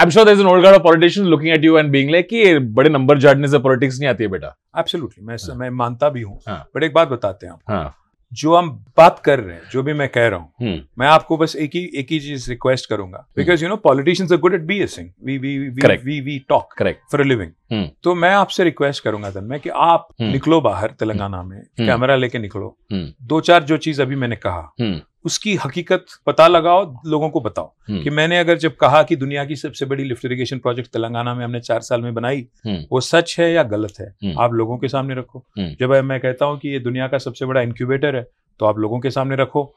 I'm sure there's an old guard of politicians looking at you and being like ये बड़े number जाड़ने से politics नहीं आती है बेटा एब्सोल्युटली मैं हाँ. मैं मानता भी हूँ हाँ. बट एक बात बताते हैं आप हाँ. जो हम बात कर रहे हैं जो भी मैं कह रहा हूँ हम्म। मैं आपको बस एक ही एक ही चीज रिक्वेस्ट करूंगा because you know politicians are good at BSing we we we we we talk correct for living तो मैं आपसे रिक्वेस्ट करूंगा तन मैं कि आप हम्म। निकलो बाहर तेलंगाना हम्म। में कैमरा लेके निकलो दो चार जो चीज अभी मैंने कहा उसकी हकीकत पता लगाओ लोगों को बताओ हम्म। कि मैंने अगर जब कहा कि दुनिया की सबसे बड़ी लिफ्ट इरिगेशन प्रोजेक्ट तेलंगाना में हमने चार साल में बनाई हम्म। वो सच है या गलत है हम्म। आप लोगों के सामने रखो जब मैं कहता हूँ कि ये दुनिया का सबसे बड़ा इंक्यूबेटर है तो आप लोगों के सामने रखो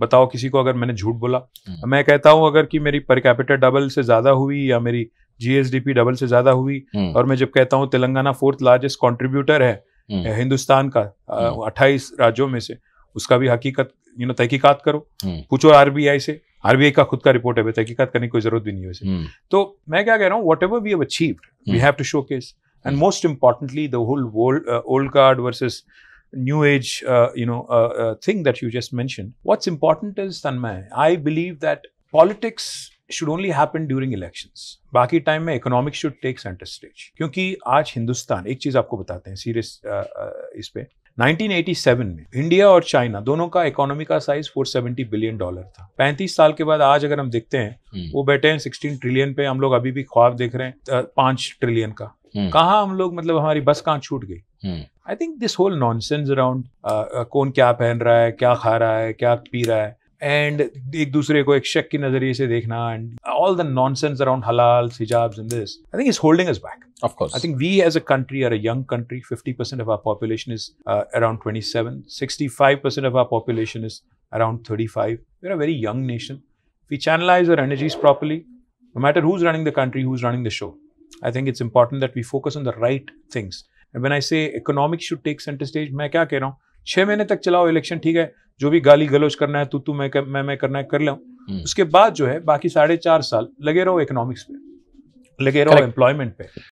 बताओ किसी को अगर मैंने झूठ बोला मैं कहता हूँ अगर कि मेरी पर कैपिटल डबल से ज्यादा हुई या मेरी जीएसडीपी डबल से ज्यादा हुई और मैं जब कहता हूँ तेलंगाना फोर्थ लार्जेस्ट कॉन्ट्रीब्यूटर है हिंदुस्तान का अट्ठाईस राज्यों में से उसका भी हकीकत यू नो तहकीकत करो हम्म। पूछो आरबीआई से आरबीआई का खुद का रिपोर्ट है तहकीकत करने की कोई जरूरत भी नहीं है हम्म। तो मैं क्या कह रहा हूँ we have to showcase and most importantly the whole world old guard versus new age you know thing that you just mention what's important is Tanmay I believe that politics should only happen during election बाकी time में economic should take centre stage क्योंकि आज हिंदुस्तान एक चीज आपको बताते हैं serious uh, uh, इस पे 1987 में इंडिया और चाइना दोनों का इकोनॉमी का साइज 470 बिलियन डॉलर था 35 साल के बाद आज अगर हम देखते हैं हम्म। वो बैठे हैं 16 ट्रिलियन पे हम लोग अभी भी ख्वाब देख रहे हैं पांच ट्रिलियन का हम्म। कहा हम लोग मतलब हमारी बस कहाँ छूट गई I think this whole nonsense around कौन क्या पहन रहा है क्या खा रहा है क्या पी रहा है एंड एक दूसरे को एक शक की नजरिए से देखना and all the nonsense around halal hijabs in this I think is holding is back Of course. I think we as a country are a young country. 50% of our population is uh, around 27. 65% of our population is around 35. We're a very young nation. If we channelize our energies properly, no matter who's running the country, who's running the show, I think it's important that we focus on the right things. And when I say economics should take center stage, मैं क्या कह रहा हूँ छः महीने तक चलाओ election ठीक है जो भी गाली गलोच करना है तू तू मैं मैं मैं करना है कर लें hmm. उसके बाद जो है बाकी साढ़े चार साल लगे रहो इकोनॉमिक्स पे लगे रहो एम्प्लॉयमेंट पे